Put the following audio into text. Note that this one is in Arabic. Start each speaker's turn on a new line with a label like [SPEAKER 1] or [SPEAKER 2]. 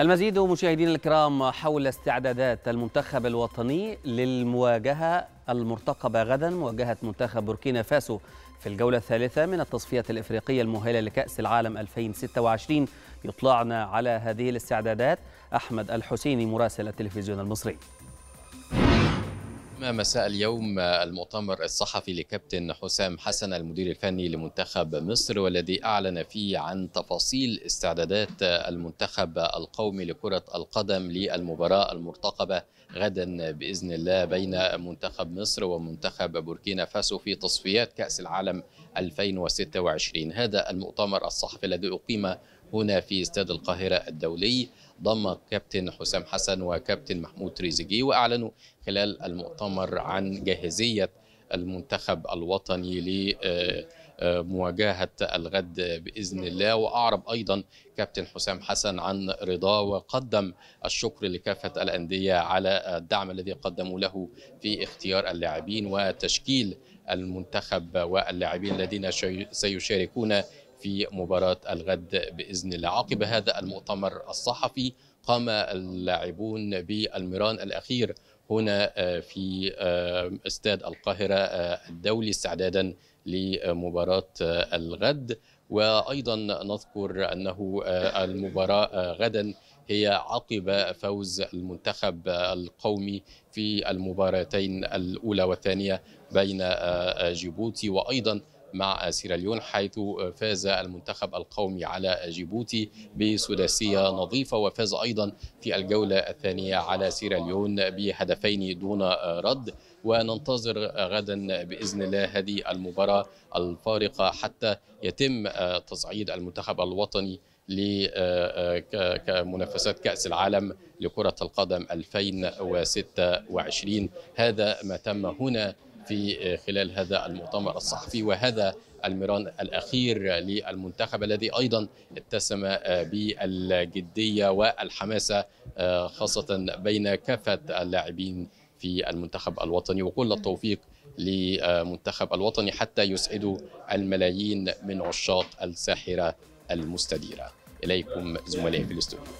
[SPEAKER 1] المزيد مشاهدينا الكرام حول استعدادات المنتخب الوطني للمواجهة المرتقبة غدا مواجهة منتخب بوركينا فاسو في الجولة الثالثة من التصفية الإفريقية المؤهلة لكأس العالم 2026 يطلعنا على هذه الاستعدادات أحمد الحسيني مراسل التلفزيون المصري
[SPEAKER 2] ختم مساء اليوم آه، المؤتمر الصحفي لكابتن حسام حسن المدير الفني لمنتخب مصر والذي أعلن فيه عن تفاصيل استعدادات آه، المنتخب القومي لكرة القدم للمباراة المرتقبة غدا بإذن الله بين منتخب مصر ومنتخب بوركينا فاسو في تصفيات كأس العالم 2026 هذا المؤتمر الصحفي الذي أقيم هنا في استاد القاهرة الدولي ضم كابتن حسام حسن وكابتن محمود تريزيجيه وأعلنوا خلال المؤتمر عن جاهزية المنتخب الوطني لمواجهة الغد بإذن الله وأعرب أيضا كابتن حسام حسن عن رضاه وقدم الشكر لكافة الأندية على الدعم الذي قدموا له في اختيار اللاعبين وتشكيل المنتخب واللاعبين الذين سيشاركون في مباراة الغد بإذن الله عقب هذا المؤتمر الصحفي قام اللاعبون بالمران الأخير هنا آه، في آه، استاد القاهرة آه، الدولي استعدادا لمباراة الغد وأيضا نذكر أنه المباراة غدا هي عقب فوز المنتخب القومي في المباراتين الأولى والثانية بين جيبوتي وأيضا مع سيراليون حيث فاز المنتخب القومي على جيبوتي بسداسية نظيفة وفاز أيضا في الجولة الثانية على سيراليون بهدفين دون رد وننتظر غدا باذن الله هذه المباراه الفارقه حتى يتم تصعيد المنتخب الوطني لمنافسات كأس العالم لكرة القدم 2026 هذا ما تم هنا في آه، خلال هذا المؤتمر الصحفي وهذا الميران الأخير للمنتخب الذي أيضا اتسم آه، بالجدية والحماسة آه، خاصة بين كافة اللاعبين في المنتخب الوطني وكل التوفيق لمنتخب الوطني حتى يسعدوا الملايين من عشاق الساحرة المستديرة إليكم زملائي في الاستوديو